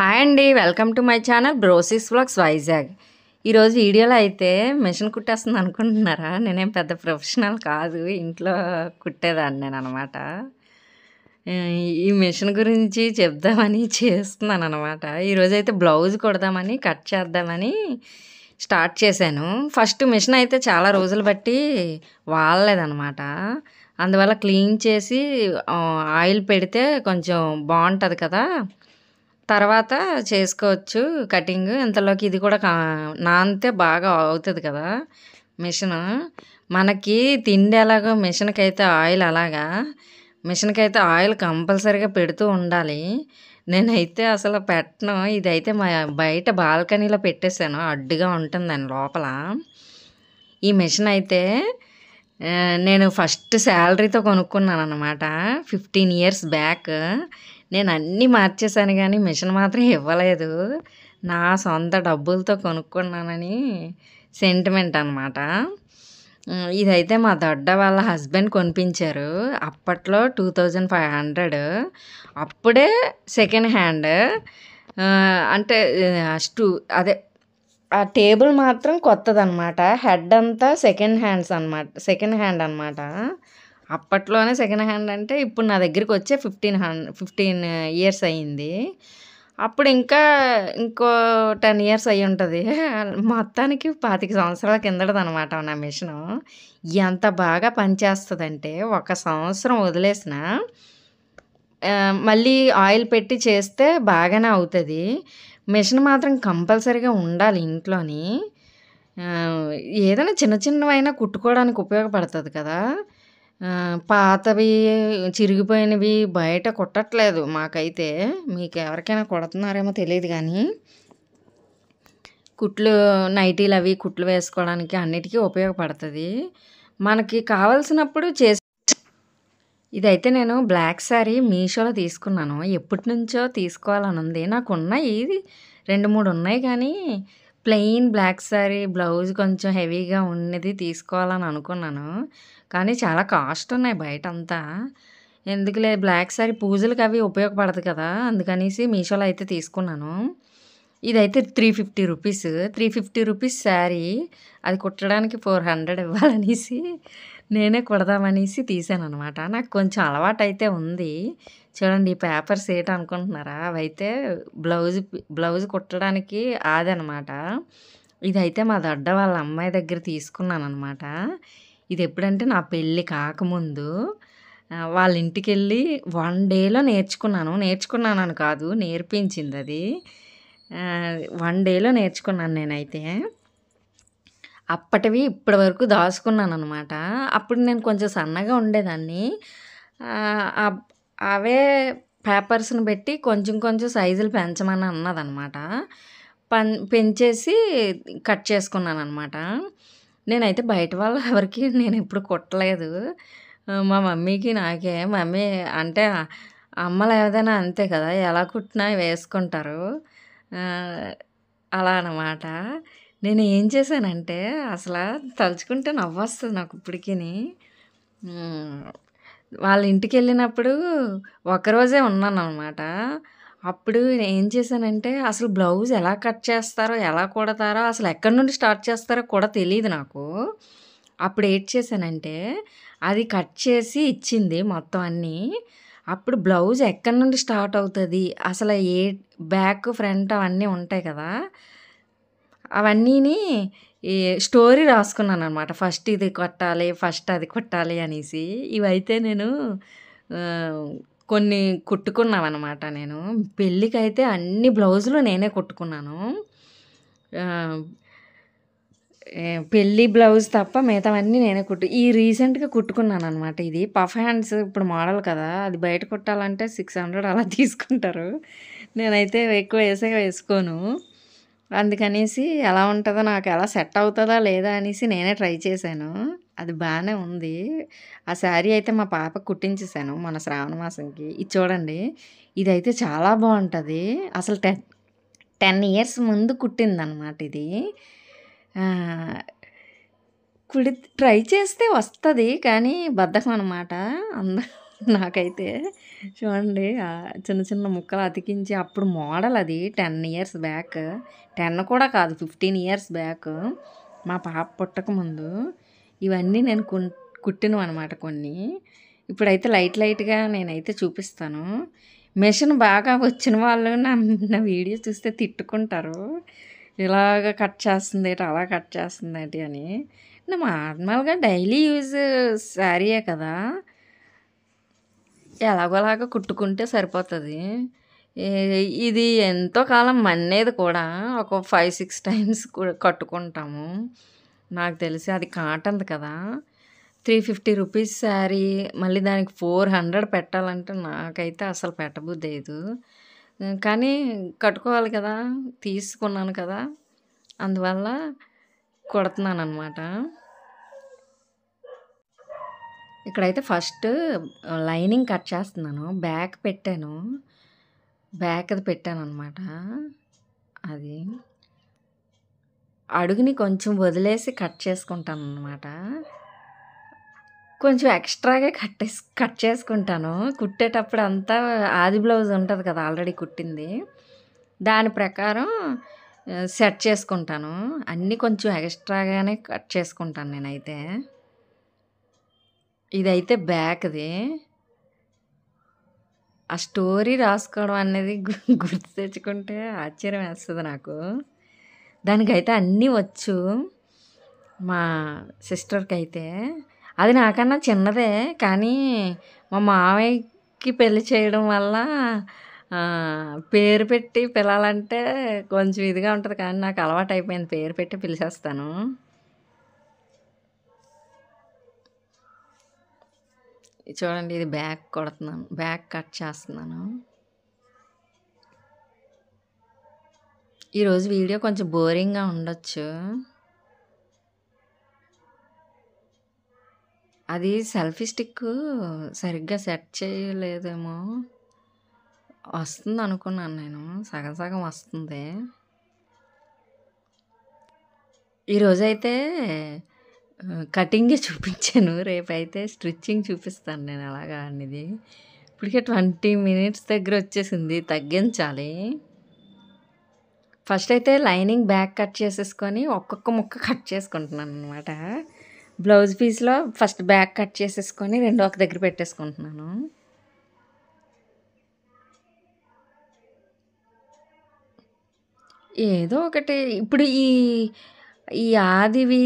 Hi అండి welcome to my channel BroSis blogs Vizag ఈరోజు వీడియోలో అయితే మిషన్ కుట్టేస్తుంది అనుకుంటున్నారా నేనేం పెద్ద ప్రొఫెషనల్ కాదు ఇంట్లో కుట్టేదాన్ని నేను అనమాట ఈ మిషన్ గురించి చెప్దామని చేస్తున్నాను అనమాట ఈరోజు అయితే బ్లౌజ్ కుడదామని కట్ చేద్దామని స్టార్ట్ చేశాను ఫస్ట్ మిషన్ అయితే చాలా రోజులు బట్టి వాళ్ళలేదనమాట అందువల్ల క్లీన్ చేసి ఆయిల్ పెడితే కొంచెం బాగుంటుంది కదా తర్వాత చేసుకోవచ్చు కటింగ్ ఇంతలోకి ఇది కూడా నానితే బాగా అవుతుంది కదా మిషన్ మనకి తిండి ఎలాగో మిషన్కి అయితే ఆయిల్ అలాగా మిషన్కి అయితే ఆయిల్ కంపల్సరీగా పెడుతూ ఉండాలి నేనైతే అసలు పెట్టను ఇదైతే మా బయట బాల్కనీలో పెట్టేశాను అడ్డుగా ఉంటుందని లోపల ఈ మిషన్ అయితే నేను ఫస్ట్ శాలరీతో కొనుక్కున్నాను అనమాట ఫిఫ్టీన్ ఇయర్స్ బ్యాక్ నేను అన్నీ మార్చేశాను కానీ మిషన్ మాత్రం ఇవ్వలేదు నా సొంత డబ్బులతో కొనుక్కున్నానని సెంటిమెంట్ అనమాట ఇదైతే మా దొడ్డ వాళ్ళ హస్బెండ్ కొనిపించారు అప్పట్లో టూ థౌజండ్ ఫైవ్ హండ్రెడ్ అప్పుడే సెకండ్ హ్యాండ్ అంటే స్టూ అదే ఆ టేబుల్ మాత్రం కొత్తదనమాట హెడ్ అంతా సెకండ్ హ్యాండ్స్ అనమాట సెకండ్ హ్యాండ్ అనమాట అప్పట్లోనే సెకండ్ హ్యాండ్ అంటే ఇప్పుడు నా దగ్గరికి వచ్చే ఫిఫ్టీన్ హండ్రెడ్ ఫిఫ్టీన్ ఇయర్స్ అయ్యింది అప్పుడు ఇంకా ఇంకో టెన్ ఇయర్స్ అయ్యి ఉంటుంది మొత్తానికి పాతిక సంవత్సరాల కిందటదనమాట నా మిషను ఎంత బాగా పనిచేస్తుందంటే ఒక సంవత్సరం వదిలేసిన మళ్ళీ ఆయిల్ పెట్టి చేస్తే బాగానే అవుతుంది మిషన్ మాత్రం కంపల్సరీగా ఉండాలి ఇంట్లోని ఏదైనా చిన్న చిన్నవైనా కుట్టుకోవడానికి ఉపయోగపడుతుంది కదా పాతవి చిరిగిపోయినవి బయట కుట్టట్లేదు మాకైతే. మీకు ఎవరికైనా కుడుతున్నారేమో తెలియదు కానీ కుట్లు నైటీలు అవి కుట్లు వేసుకోవడానికి అన్నిటికీ ఉపయోగపడుతుంది మనకి కావాల్సినప్పుడు చేసి ఇదైతే నేను బ్లాక్ శారీ మీషోలో తీసుకున్నాను. ఎప్పటి నుంచో ఉంది తీసుకోవాలనుంది. నాకున్నాయి రెండు మూడు ఉన్నాయి కానీ ప్లెయిన్ బ్లాక్ శారీ బ్లౌజ్ కొంచెం హెవీగా ఉన్నది తీసుకోవాలని అనుకున్నాను కానీ చాలా కాస్ట్ ఉన్నాయి బయట అంతా ఎందుకులే బ్లాక్ శారీ పూజలకు అవి ఉపయోగపడదు కదా అందుకనేసి మీషోలో అయితే తీసుకున్నాను ఇదైతే three fifty rupees three fifty rupees sari అది కుట్టడానికి ఫోర్ హండ్రెడ్ ఇవ్వాలనేసి నేనే కుడదామనేసి తీసాను అనమాట నాకు కొంచెం అలవాటు అయితే ఉంది చూడండి ఈ పేపర్స్ ఏంటి అనుకుంటున్నారా అవైతే బ్లౌజ్ బ్లౌజ్ కుట్టడానికి ఇది ఇదైతే మా దొడ్డ వాళ్ళ అమ్మాయి దగ్గర తీసుకున్నాను అనమాట ఇది ఎప్పుడంటే నా పెళ్ళి కాకముందు వాళ్ళ ఇంటికి వెళ్ళి వన్ డేలో నేర్చుకున్నాను నేర్చుకున్నాను కాదు నేర్పించింది అది వన్ డేలో నేర్చుకున్నాను నేనైతే అప్పటివి ఇప్పటి వరకు దాచుకున్నాను అనమాట అప్పుడు నేను కొంచెం సన్నగా ఉండేదాన్ని అవే పేపర్స్ని పెట్టి కొంచెం కొంచెం సైజులు పెంచమని అన్నదనమాట పన్ పెంచేసి కట్ చేసుకున్నాను అనమాట నేనైతే బయట వాళ్ళు ఎవరికి నేను ఎప్పుడు కుట్టలేదు మా మమ్మీకి నాకే మమ్మీ అంటే అమ్మలు ఏదైనా అంతే కదా ఎలా కుట్టినా వేసుకుంటారు అలా అనమాట నేను ఏం చేశానంటే అసలు తలుచుకుంటే నవ్వొస్తుంది నాకు ఇప్పటికీ వాళ్ళ ఇంటికి వెళ్ళినప్పుడు ఒకరోజే అనమాట అప్పుడు ఏం చేశానంటే, అసలు బ్లౌజ్ ఎలా కట్ చేస్తారో, ఎలా కుడతారో, ఎక్కడి నుండి స్టార్ట్ చేస్తారో కూడా తెలియదు నాకు. అప్పుడు ఏం చేశానంటే, అది కట్ చేసి ఇచ్చింది మొత్తం అన్నీ. అప్పుడు బ్లౌజ్ ఎక్కడి నుండి స్టార్ట్ అవుతుంది అసలు ఏ బ్యాక్, ఫ్రంట్ అవన్నీ ఉంటాయి కదా! అవన్నీని ఈ స్టోరీ రాసుకున్నాను అనమాట ఫస్ట్ ఇది కొట్టాలి ఫస్ట్ అది కొట్టాలి అనేసి ఇవైతే నేను కొన్ని కుట్టుకున్నాను అనమాట నేను పెళ్ళికైతే అన్ని బ్లౌజులు నేనే కుట్టుకున్నాను పెళ్ళి బ్లౌజ్ తప్ప మిగతావన్నీ నేనే కుట్టు ఈ రీసెంట్గా కుట్టుకున్నాను అనమాట ఇది పఫ్ హ్యాండ్స్ ఇప్పుడు మోడల్ కదా అది బయట కుట్టాలంటే సిక్స్ హండ్రెడ్ అలా తీసుకుంటారు నేనైతే ఎక్కువ వేసే వేసుకోను అందుకనేసి ఎలా ఉంటుందో నాకు ఎలా సెట్ అవుతుందా లేదా అనేసి నేనే ట్రై చేశాను అది బాగానే ఉంది ఆ శారీ అయితే మా పాప కుట్టించేసాను మన శ్రావణ మాసంకి ఇది చూడండి ఇదైతే చాలా బాగుంటుంది అసలు టెన్ టెన్ ఇయర్స్ ముందు కుట్టిందనమాట ఇది కుడి ట్రై చేస్తే వస్తుంది కానీ బద్ధకం అనమాట అందరూ నాకైతే చూడండి చిన్న చిన్న ముక్కలు అతికించి అప్పుడు మోడల్ అది టెన్ ఇయర్స్ బ్యాక్ టెన్ కూడా కాదు ఫిఫ్టీన్ ఇయర్స్ బ్యాక్ మా పాప పుట్టకముందు ఇవన్నీ నేను కు అనమాట కొన్ని ఇప్పుడైతే లైట్ లైట్గా నేనైతే చూపిస్తాను మెషిన్ బాగా వచ్చిన వాళ్ళు నా నా వీడియో చూస్తే తిట్టుకుంటారు ఇలాగ కట్ చేస్తుంది అలా కట్ చేస్తుంది అని నార్మల్గా డైలీ యూజ్ శారీయే కదా ఎలాగోలాగా కుట్టుకుంటే సరిపోతుంది ఇది ఎంతో కాలం మన్నేది కూడా ఒక ఫైవ్ సిక్స్ టైమ్స్ కట్టుకుంటాము నాకు తెలిసి అది కాటంది కదా త్రీ ఫిఫ్టీ రూపీస్ శారీ మళ్ళీ దానికి ఫోర్ హండ్రెడ్ పెట్టాలంటే నాకైతే అసలు లేదు కానీ కట్టుకోవాలి కదా తీసుకున్నాను కదా అందువల్ల కొడుతున్నాను అనమాట ఇక్కడైతే ఫస్ట్ లైనింగ్ కట్ చేస్తున్నాను బ్యాక్ పెట్టాను బ్యాక్ అది పెట్టాను అనమాట అది అడుగుని కొంచెం వదిలేసి కట్ చేసుకుంటాను అనమాట కొంచెం ఎక్స్ట్రాగా కట్ కట్ చేసుకుంటాను కుట్టేటప్పుడు అంతా ఆది బ్లౌజ్ ఉంటుంది కదా ఆల్రెడీ కుట్టింది దాని ప్రకారం సెట్ చేసుకుంటాను అన్నీ కొంచెం ఎక్స్ట్రాగానే కట్ చేసుకుంటాను నేనైతే ఇదైతే బ్యాక్ది ఆ స్టోరీ రాసుకోవడం అనేది గుర్తు తెచ్చుకుంటే ఆశ్చర్యం వేస్తుంది నాకు దానికైతే అన్నీ వచ్చు మా సిస్టర్కి అయితే అది నాకన్నా చిన్నదే కానీ మా మామయ్యకి పెళ్లి చేయడం వల్ల పేరు పెట్టి పిలాలంటే కొంచెం ఇదిగా ఉంటుంది కానీ నాకు అలవాటు అయిపోయింది పేరు పెట్టి పిలిచేస్తాను చూడండి ఇది బ్యాక్ కొడుతున్నాను బ్యాక్ కట్ చేస్తున్నాను ఈరోజు వీడియో కొంచెం బోరింగ్గా ఉండొచ్చు అది సెల్ఫీ స్టిక్ సరిగ్గా సెట్ చేయలేదేమో వస్తుంది అనుకున్నాను నేను సగం సగం వస్తుంది ఈరోజైతే కటింగే చూపించాను రేపైతే స్టిచ్చింగ్ చూపిస్తాను నేను అలాగా అనేది ఇప్పటికే ట్వంటీ మినిట్స్ దగ్గర వచ్చేసింది తగ్గించాలి ఫస్ట్ అయితే లైనింగ్ బ్యాక్ కట్ చేసేసుకొని ఒక్కొక్క ముక్క కట్ చేసుకుంటున్నాను అనమాట బ్లౌజ్ పీస్లో ఫస్ట్ బ్యాక్ కట్ చేసేసుకొని రెండు ఒక దగ్గర పెట్టేసుకుంటున్నాను ఏదో ఒకటి ఇప్పుడు ఈ ఈ ఆదివి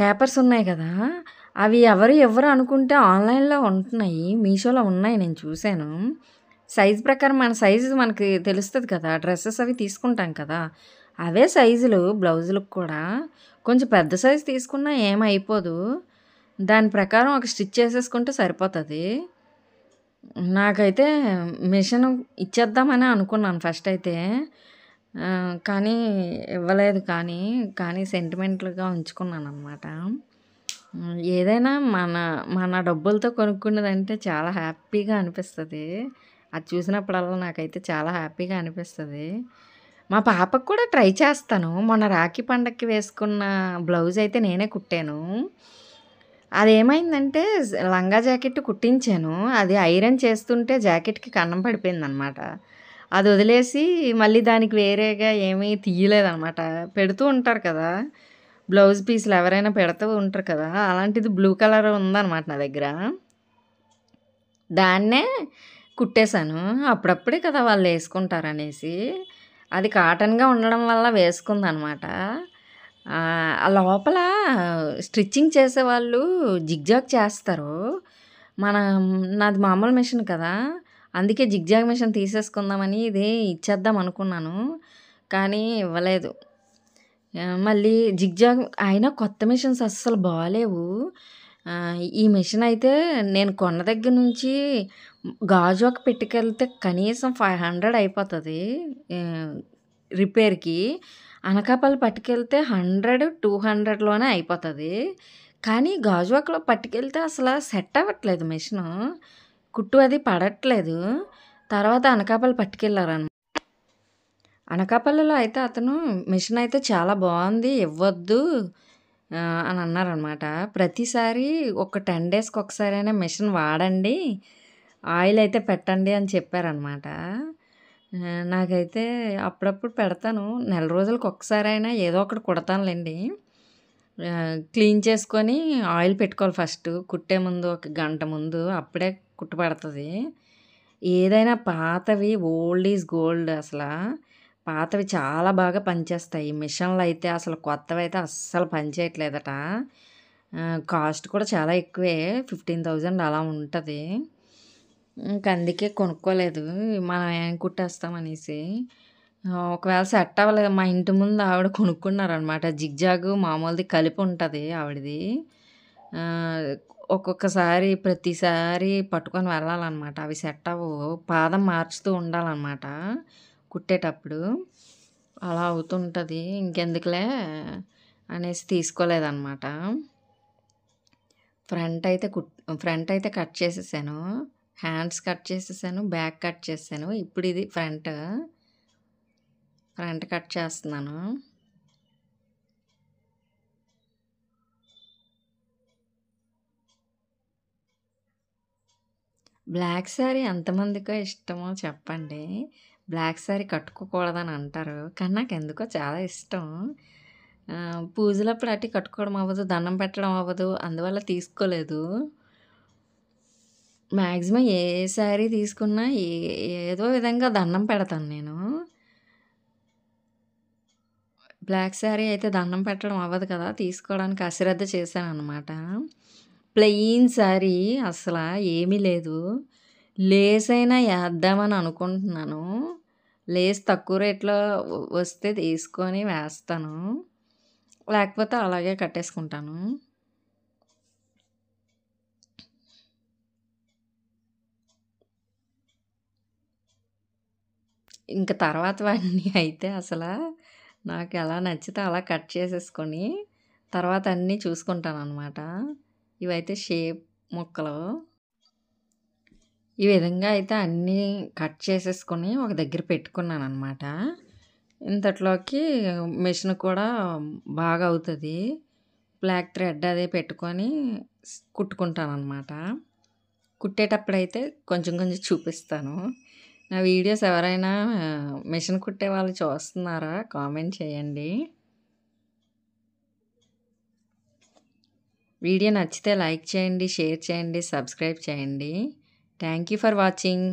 పేపర్స్ ఉన్నాయి కదా అవి ఎవరు ఎవరు అనుకుంటే ఆన్లైన్లో ఉంటున్నాయి మీషోలో ఉన్నాయి నేను చూశాను సైజు ప్రకారం మన సైజు మనకి తెలుస్తుంది కదా డ్రెస్సెస్ అవి తీసుకుంటాం కదా అవే సైజులు బ్లౌజులకు కూడా కొంచెం పెద్ద సైజు తీసుకున్నా ఏమైపోదు దాని ప్రకారం ఒక స్టిచ్ చేసేసుకుంటే సరిపోతుంది నాకైతే మిషన్ ఇచ్చేద్దామని అనుకున్నాను ఫస్ట్ అయితే కానీ ఇవ్వలేదు కానీ కానీ సెంటిమెంట్లుగా ఉంచుకున్నాను అనమాట ఏదైనా మన మన డబ్బులతో కొనుక్కున్నదంటే చాలా హ్యాపీగా అనిపిస్తుంది అది చూసినప్పుడల్లా నాకైతే చాలా హ్యాపీగా అనిపిస్తుంది మా పాపకు కూడా ట్రై చేస్తాను మొన్న రాఖీ పండక్కి వేసుకున్న బ్లౌజ్ అయితే నేనే కుట్టాను అది ఏమైందంటే లంగా జాకెట్ కుట్టించాను అది ఐరన్ చేస్తుంటే జాకెట్కి కన్నం పడిపోయింది అనమాట అది వదిలేసి మళ్ళీ దానికి వేరేగా ఏమీ తీయలేదన్నమాట పెడుతూ ఉంటారు కదా బ్లౌజ్ పీస్లు ఎవరైనా పెడుతూ ఉంటారు కదా అలాంటిది బ్లూ కలర్ ఉందన్నమాట నా దగ్గర దాన్నే కుట్టేశాను అప్పుడప్పుడే కదా వాళ్ళు వేసుకుంటారనేసి అది కాటన్గా ఉండడం వల్ల వేసుకుందనమాట ఆ లోపల స్టిచ్చింగ్ చేసేవాళ్ళు జిగ్జాగ్ చేస్తారు మన నాది మామూలు మిషన్ కదా అందుకే జిగ్జాగ్ మిషన్ తీసేసుకుందామని ఇది ఇచ్చేద్దాం అనుకున్నాను కానీ ఇవ్వలేదు మళ్ళీ జిగ్జాగ్ అయినా కొత్త మిషన్స్ అస్సలు బాగాలేవు ఈ మిషన్ అయితే నేను కొన్న దగ్గర నుంచి గాజు ఒక పెట్టుకెళ్తే కనీసం ఫైవ్ హండ్రెడ్ అయిపోతుంది రిపేర్కి అనకాపల్లి పట్టుకెళ్తే హండ్రెడ్ టూ హండ్రెడ్లోనే అయిపోతుంది కానీ గాజువాకలో పట్టుకెళ్తే అసలు సెట్ అవ్వట్లేదు మిషను కుట్టు అది పడట్లేదు తర్వాత అనకాపల్లి పట్టుకెళ్ళారనమాట అనకాపల్లిలో అయితే అతను మిషన్ అయితే చాలా బాగుంది ఇవ్వద్దు అని అన్నారనమాట ప్రతిసారి ఒక టెన్ డేస్కి ఒకసారైనా మిషన్ వాడండి ఆయిల్ అయితే పెట్టండి అని చెప్పారనమాట నాకైతే అప్పుడప్పుడు పెడతాను నెల రోజులకు ఒకసారైనా ఏదో ఒకటి కుడతానులేండి క్లీన్ చేసుకొని ఆయిల్ పెట్టుకోవాలి ఫస్ట్ కుట్టే ముందు ఒక గంట ముందు అప్పుడే కుట్టు ఏదైనా పాతవి ఓల్డ్ ఈజ్ గోల్డ్ అసలు పాతవి చాలా బాగా పనిచేస్తాయి మిషన్లు అయితే అసలు కొత్తవి అయితే అస్సలు పనిచేయట్లేదట కాస్ట్ కూడా చాలా ఎక్కువే ఫిఫ్టీన్ థౌజండ్ అలా ఉంటుంది ఇంక అందుకే కొనుక్కోలేదు మనం ఏం కుట్టేస్తామనేసి ఒకవేళ సెట్ అవ్వలేదు మా ఇంటి ముందు ఆవిడ కొనుక్కున్నారనమాట. జిగ్‌జాగు మామూలుది కలిపి ఉంటుంది ఆవిడది. ఒక్కొక్కసారి ప్రతిసారి పట్టుకొని వెళ్ళాలన్నమాట అవి సెట్ అవ్వవు. పాదం మార్చుతూ ఉండాలన్నమాట కుట్టేటప్పుడు. అలా అవుతుంటుంది ఇంకెందుకులే అనేసి తీసుకోలేదనమాట. ఫ్రంట్ అయితే కుట్ ఫ్రంట్ అయితే కట్ చేసేసాను. హ్యాండ్స్ కట్ చేసేసాను. బ్యాక్ కట్ చేసేసాను. ఇప్పుడు ఇది ఫ్రంట్. ఫ్రంట్ కట్ చేస్తున్నాను బ్లాక్ శారీ ఎంతమందికో ఇష్టమో చెప్పండి బ్లాక్ శారీ కట్టుకోకూడదని అంటారు కానీ నాకు ఎందుకో చాలా ఇష్టం పూజలప్పుడు అట్టి కట్టుకోవడం అవ్వదు దండం పెట్టడం అవ్వదు అందువల్ల తీసుకోలేదు మ్యాక్సిమం ఏ శారీ తీసుకున్నా ఏదో విధంగా దండం పెడతాను నేను బ్లాక్ శారీ అయితే దండం పెట్టడం అవ్వదు కదా తీసుకోవడానికి అశ్రద్ధ చేశాను అనమాట ప్లెయిన్ శారీ అసలు ఏమీ లేదు లేస్ అయినా వేద్దామని అనుకుంటున్నాను లేస్ తక్కువ రేట్లో వస్తే తీసుకొని వేస్తాను లేకపోతే అలాగే కట్టేసుకుంటాను ఇంకా తర్వాత వాడిని అయితే అసలు నాకు ఎలా నచ్చితే అలా కట్ చేసేసుకొని తర్వాత అన్నీ చూసుకుంటాను అనమాట ఇవైతే షేప్ ముక్కలు ఈ విధంగా అయితే అన్నీ కట్ చేసేసుకొని ఒక దగ్గర పెట్టుకున్నాను అనమాట ఇంతట్లోకి మిషన్ కూడా బాగా అవుతుంది బ్లాక్ థ్రెడ్ అదే పెట్టుకొని కుట్టుకుంటాను అనమాట కుట్టేటప్పుడైతే కొంచెం కొంచెం చూపిస్తాను నా వీడియోస్ ఎవరైనా మిషన్ కుట్టే వాళ్ళు చూస్తున్నారా కామెంట్ చేయండి వీడియో నచ్చితే లైక్ చేయండి షేర్ చేయండి సబ్స్క్రైబ్ చేయండి థ్యాంక్ యూ ఫర్ వాచింగ్